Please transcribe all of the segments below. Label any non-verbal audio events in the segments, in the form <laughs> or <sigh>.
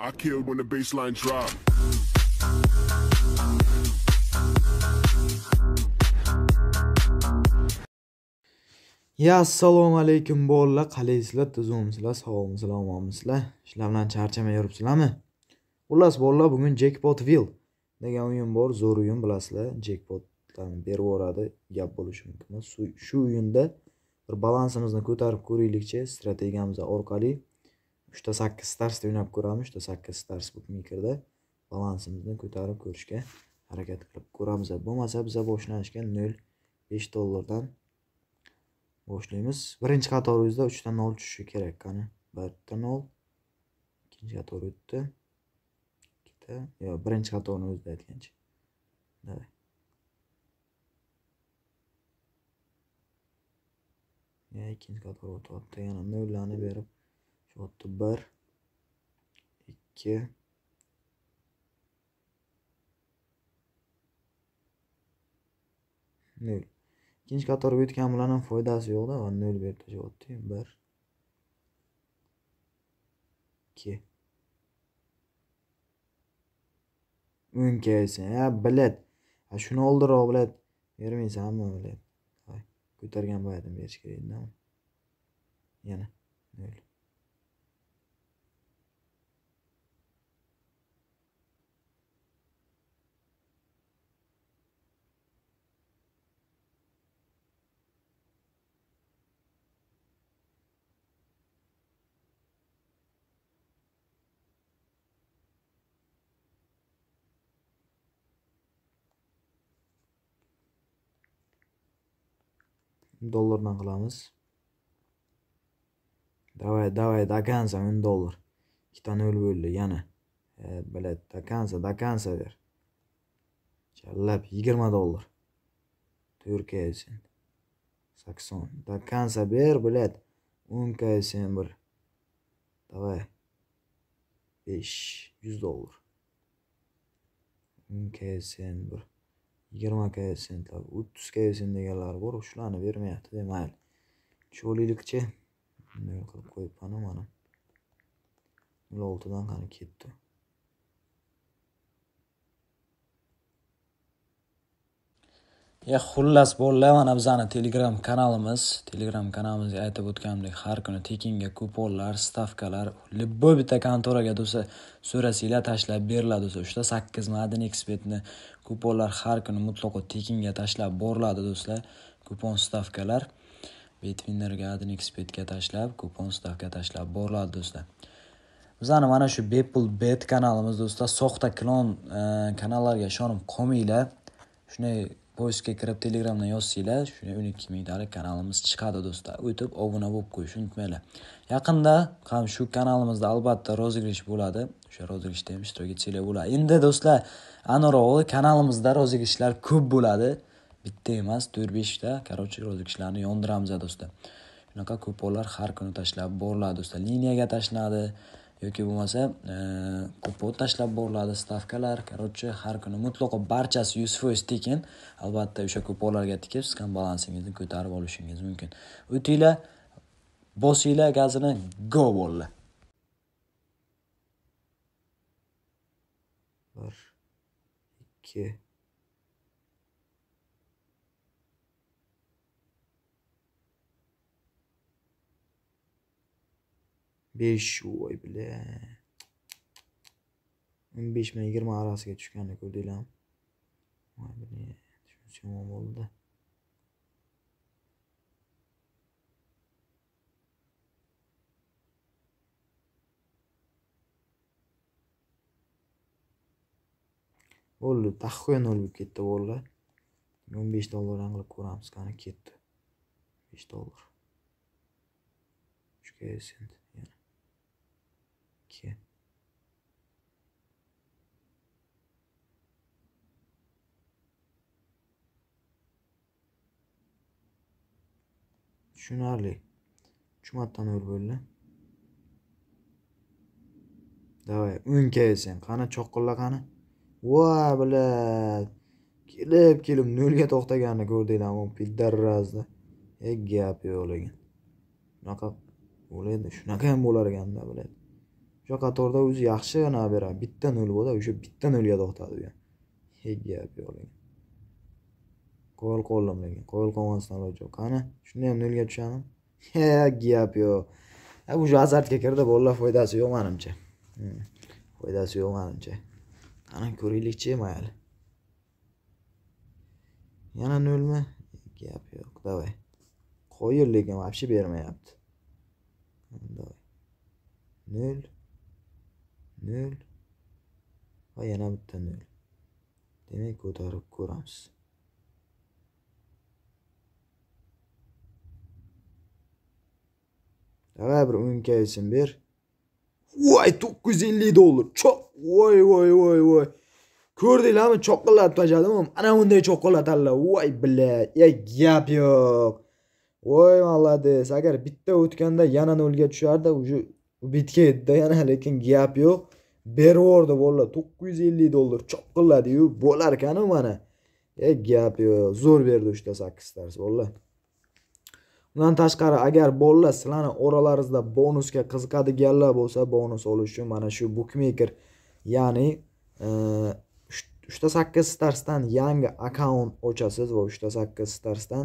I killed when the baseline dropped. Ya assalomu alaykum bolalar, qalaysizlar, tuzumsizlar, sog'imsizlar, omonmisizlar. Ishlar bilan charchamay yuribsizlarmi? Xullas bolalar, bugun Jackpot Wheel degan o'yin bor, zo'r o'yin bilasizlar. Jackpotlarni berib yuboradi, gap bo'lishi mumkin. Shu o'yinda bir balansimizni ko'tarib ko'raylikchi, strategiyamiz orqali uchta sakkiz starsda o'ynab ko'ramiz uchta sakkiz stars bukmekerda balansimizni ko'tarib ko'rishga harakat qilib ko'ramiz bo'lmasa biza boshlanishga nol besh dollardan boshlaymiz birinchi qatorimizda uchta nol tushishi kerak qani bitta nol ikkinchi qator o'tdi ikkita yo birinchi qatorni o'zida aytgancha davay ikkinchi qator o'tyapti yana nollarni berib o'ttiz bir ikki nol ikkinchi qatorga o'tgan bilan ham foydasi yo'qda va nol bu yerda javobda bir ikki o'n kelsin ha bilet shuni oldiroq bilet bermaysanmi bilet ko'targan boyadan berish kerak edimi yana nol dollardan qılamiz. Davay, davay, до конца 1000 dollar. 2 tane ölü böldü yana. E, belə до конца, до конца ver. Challab 20 dolar. Türkiye sen. 80. До конца ver, bilet. 10 kaysen bir. Davay. 5 100 dollar. 10 kaysen bir. yigirma koeffitsiyentlar o'ttiz koeffitsiyent deganlari bor shularni bermayapti demayli shu o'ylaylikchi bunday qilib qo'yib mana mana nol oltidan qani ketdi ya xullas bolalar mana bizani telegram kanalimiz telegram kanalimizga aytib o'tganimdek har kuni tekinga kuponlar stavkalar любой bitta kontoraga desa so'rasanglar tashlab beriladi do'stlar uchta sakkiz madaniy ekspertni kuponlar har kuni mutlaqo tekinga tashlab boriladi do'stlar kupon stavkalar bitwinnerga adin expertga tashlab kupon stavka tashlab boriladi do'stlar bizani mana shu bepul bet kanalimiz do'stlar soxta klon e, kanallarga ishonib qolmanglar shunday poiskka kirib telegramdan yozsanglar shuni o'n ikki mingdalik kanalimiz chiqadi do'stlar o'tib obuna bo'lib qo'yishni unutmanglar yaqinda ham shu kanalimizda albatta rozigrish bo'ladi o'sha rozigishda ham ishtirok etsanglar bo'ladi endi do'stlar anorog'i kanalimizda rozigishlar ko'p bo'ladi bitta emas to'rt beshta короче rozigishlarni yondiramiz do'stlar shunaqa kupollar har kuni tashlab boriladi do'stlar liniyaga tashlanadi yoki bo'lmasa e, kupon tashlab boriladi stavkalar короче har kuni mutlaqo barchasi yuz foiz tekin albatta o'sha kuponlarga tikib siz ham balansingizni ko'tarib olishingiz mumkin o'tinglar bosinglar gazini go bo'linglar bir ikki بشوي بلا beş ile yirmi arası geçişkenlik yani ödülem. Vay be düşünsem oldu. Oldu tahkoyan olup gitti valla. 15 dolar angılıp kuramız kanı gitti. 5 dolar. Şükür sende. tushunarli uch marta nol bo'ldi давай o'n sen qani choqqilla qani va блядь kelib kelib nolga to'xtaganini ko'rdinglarmi piddarrazni e gap yo'q lekin bo'ladi shunaqa ham bo'lar ekanda блядь o'sha qatorda o'zi yaxshi beradi bitta nol bo'ladi o'sha bitta nolga to'xtadi e gap yo'q lekin qo'l qo'ldim lekin qo'l qo'nmasdan iloji yo'q qani shunda ham nolga he <laughs> gap yo'q уже azartga kirdi bolalar foydasi yo'q manimcha hmm, foydasi yo'q manimcha qani ko'raylikchi mayli yana nolmi gap yo'q давай qo'yil lekin вообще bermayapti hmm, nol nol va yana bitta nol demak ko'tarib ko'ramiz Sana bir 10k için bir. Vay 950 dollar. Choq. voy voy voy voy. ko'rdinglarmi choqillatib tashladim ana unday choqillatarlar voy блядь e gap yo'q voy молодец agar bitta o'tganda yana nolga tushardi U bitga edida yana lekin gap yo'q berib yubordi bola dollar yuz ellik dollar choqilladiyu bo'larkanu mana e gap yo'q zo'r berdi uchta sakkiztasi bola bundan tashqari agar bolalar sizlarni oralaringizda bonusga qiziqadiganlar bo'lsa bonus olish uchun mana shu bukmeker ya'ni e, uchta sakkiz starsdan yangi akkaunt ochasiz va uchta sakkiz starsdan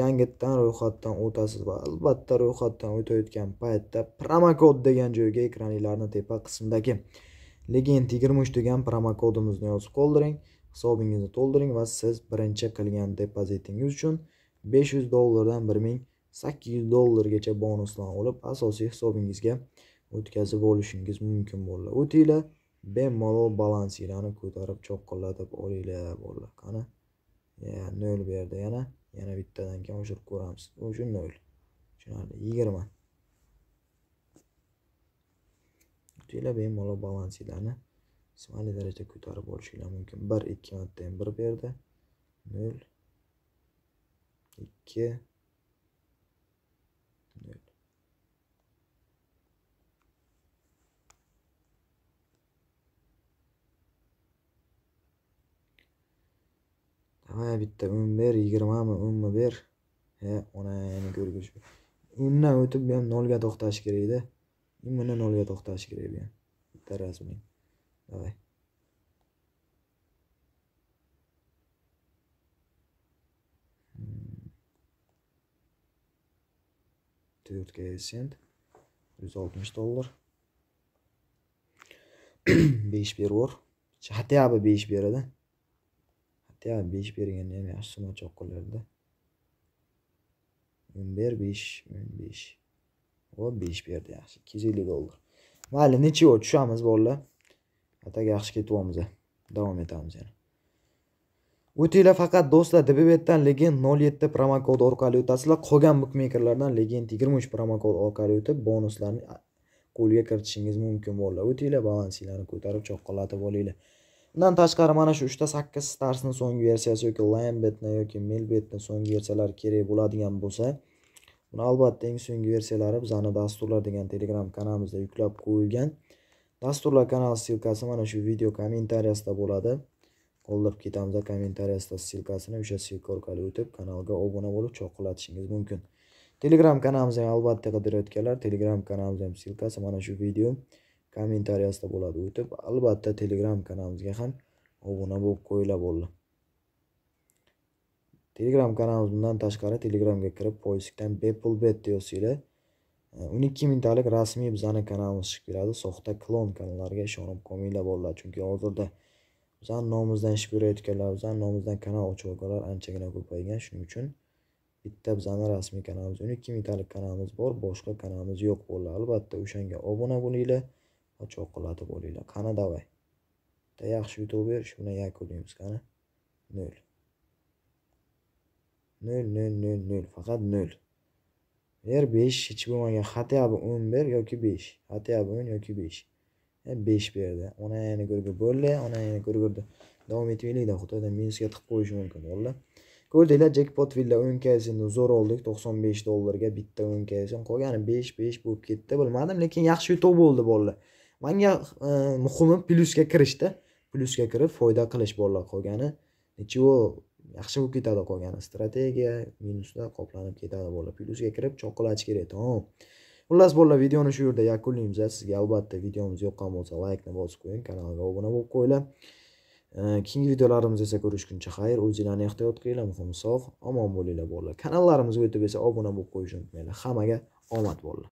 yangitdan ro'yxatdan o'tasiz va albatta ro'yxatdan o'tayotgan paytda promokod degan joyga ekraninglarni tepa qismidagi legend yigirma uch degan promokodimizni yozib qoldiring hisobingizni to'ldiring va siz birinchi qilgan depozitingiz uchun 500 dollardan 1000 sakkiz yuz dollargacha bonusdan olib asosiy hisobingizga o'tkazib olishingiz mumkin bo'ldi o'tinglar bemalol balansinglarni ko'tarib cho'qqillatib olinglar bo'ldi qani nol bu yerda yana yana bittadan keyin oshirib ko'ramiz o'sha nol tushunarli yigirma o'tinglar bemalol balansinglarni jismoniy darajada ko'tarib olishinglar mumkin bir ikki marta bir bu yerda nol ikki Haa bitta o'n ber yigirmami o'nmi ber he onangni ko'rguchi o'ndan o'tib bu ham nolga to'xtashi kerakda buni nolga to'xtashi kerak bu ham bitta rasmiy давай hmm. to'rt koeffitsient yuz oltmish dollar besh <clears throat> bervor хотя бы besh beradi bittayam besh ham yaxshi summa qolardi o'n ber besh o'n besh hop besh berdi yaxshi ikki yuz ellik dollar mayli ничего tushamiz bolalar ataga yaxshi ketyapmiz davom etamiz yana o'tinglar faqat do'stlar dbbetdan legend nol yetti promokod orqali o'tasizlar qolgan bukmekerlardan legend yigirma uch promokod orqali o'tib bonuslarni qo'lga kiritishingiz mumkin bolalar o'tinglar balansinglarni ko'tarib choqqillatib olinglar undan tashqari mana shu uchta sakkiz starsni so'nggi versiyasi yoki lambetni yoki melbetni so'nggi versiyalari kerak bo'ladigan bo'lsa buni albatta eng so'nggi versiyalari bizani dasturlar degan telegram kanalimizda yuklab qo'yilgan dasturlar kanali ssilkasi mana shu video kommentariyasida bo'ladi qoldirib ketamiz kommentariyasida ssilkasini o'sha ssilka orqali o'tib kanalga obuna bo'lib choqillatishingiz mumkin telegram kanalimizni albatta qidirayotganlar telegram kanalimizni ssilkasi mana shu video kommentariyasida bo'ladi o'tib albatta telegram kanalimizga ham obuna bo'lib qo'yila bo'ldi telegram kanalimizdan tashqari telegramga kirib poyskdan bepul bet yozsanglar o'n e, ikki mingtalik rasmiy bizani kanalimiz chiqib keladi soxta klon kanallarga ishonib qolmanglar bolalar chunki hozirda bizani nomimizdan ish berayotganlar bizani nomimizdan kanal ochayotganlar anchagina ko'paygan shuning uchun bitta bizani rasmiy kanalimiz o'n ikki mingtalik kanalimiz bor boshqa kanalimiz yo'q bo'ladi albatta o'shanga obuna bo'linglar ochoqlatib olinglar qani davay bitta yaxshi yutuq ber shu bilan yakunlaymiz qani nol nol nol nol nol faqat nol ber besh hech bo'lmagan хотя бы o'n ber yoki besh хотя бы o'n yoki besh besh berdi ona yana gurgur bo'ldi ona yana gurgurda davom etmaylikda xudoda minusga tiqib qo'yishi mumkin o'g'illar ko'rdinglar jackpot villa o'n kaysini zo'r oldik to'qson besh dollarga bitta o'n kayasi qolgani besh besh bo'lib ketdi bilmadim lekin yaxshi yutuq bo'ldi bolalar manga e, muhimi plyusga kirishda plyusga kirib foyda qilish bolalar qolgani ничего yaxshi bo'lib ketadi qolgani strategiya minuslar qoplanib ketadi bolalar plyusga kirib cho'qilach kerak tamom xullas bolalar videoni shu yerda yakunlaymiz sizga albatta videomiz yoqqan bo'lsa laykni bosib qo'ying kanalga obuna bo'lib qo'yinglar e, keyingi videolarimizda esa ko'rishguncha xayr o'zinglarni ehtiyot qilinglar muhimi sog' omon bo'linglar bolalar kanallarimiz o'tib esa obuna bo'lib qo'yishni unutmanglar hammaga omad bo'lsin.